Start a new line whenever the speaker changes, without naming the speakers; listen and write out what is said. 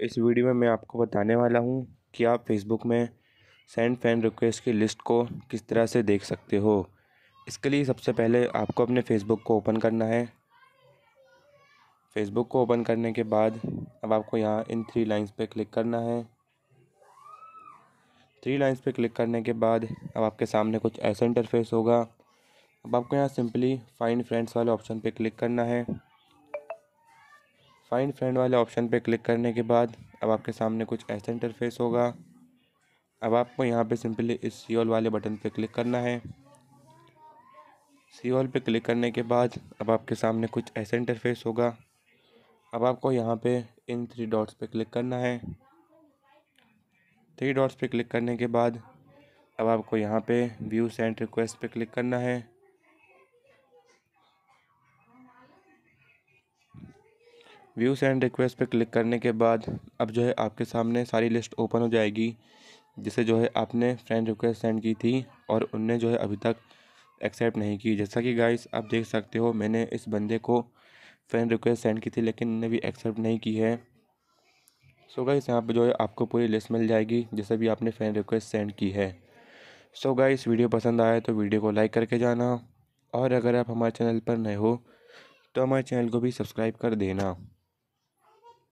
इस वीडियो में मैं आपको बताने वाला हूँ कि आप फेसबुक में सेंड फैन रिक्वेस्ट की लिस्ट को किस तरह से देख सकते हो इसके लिए सबसे पहले आपको अपने फेसबुक को ओपन करना है फेसबुक को ओपन करने के बाद अब आपको यहाँ इन थ्री लाइंस पे क्लिक करना है थ्री लाइंस पे क्लिक करने के बाद अब आपके सामने कुछ ऐसा इंटरफेस होगा अब आपको यहाँ सिंपली फाइंड फ्रेंड्स वाले ऑप्शन पे क्लिक करना है फाइंड फ्रेंड वाले ऑप्शन पर क्लिक करने के बाद अब आपके सामने कुछ ऐसा इंटरफेस होगा अब आपको यहाँ पे सिंपली इस सी वाले बटन पर क्लिक करना है सी पे क्लिक करने के बाद अब आपके सामने कुछ ऐसा इंटरफेस होगा अब आपको यहाँ पे इन थ्री डॉट्स पे क्लिक करना है थ्री डॉट्स पे क्लिक करने के बाद अब आपको यहाँ पे व्यू सेंड रिक्वेस्ट पे क्लिक करना है व्यूज़ एंड रिक्वेस्ट पर क्लिक करने के बाद अब जो है आपके सामने सारी लिस्ट ओपन हो जाएगी जिसे जो है आपने फ्रेंड रिक्वेस्ट सेंड की थी और उनने जो है अभी तक एक्सेप्ट नहीं की जैसा कि गाइस आप देख सकते हो मैंने इस बंदे को फ्रेंड रिक्वेस्ट सेंड की थी लेकिन उनने भी एक्सेप्ट नहीं की है सो गाइस यहाँ पर जो है आपको पूरी लिस्ट मिल जाएगी जिसे भी आपने फ्रेंड रिक्वेस्ट सेंड की है सो गाइस वीडियो पसंद आए तो वीडियो को लाइक करके जाना और अगर आप हमारे चैनल पर नए हो तो हमारे चैनल को भी सब्सक्राइब कर देना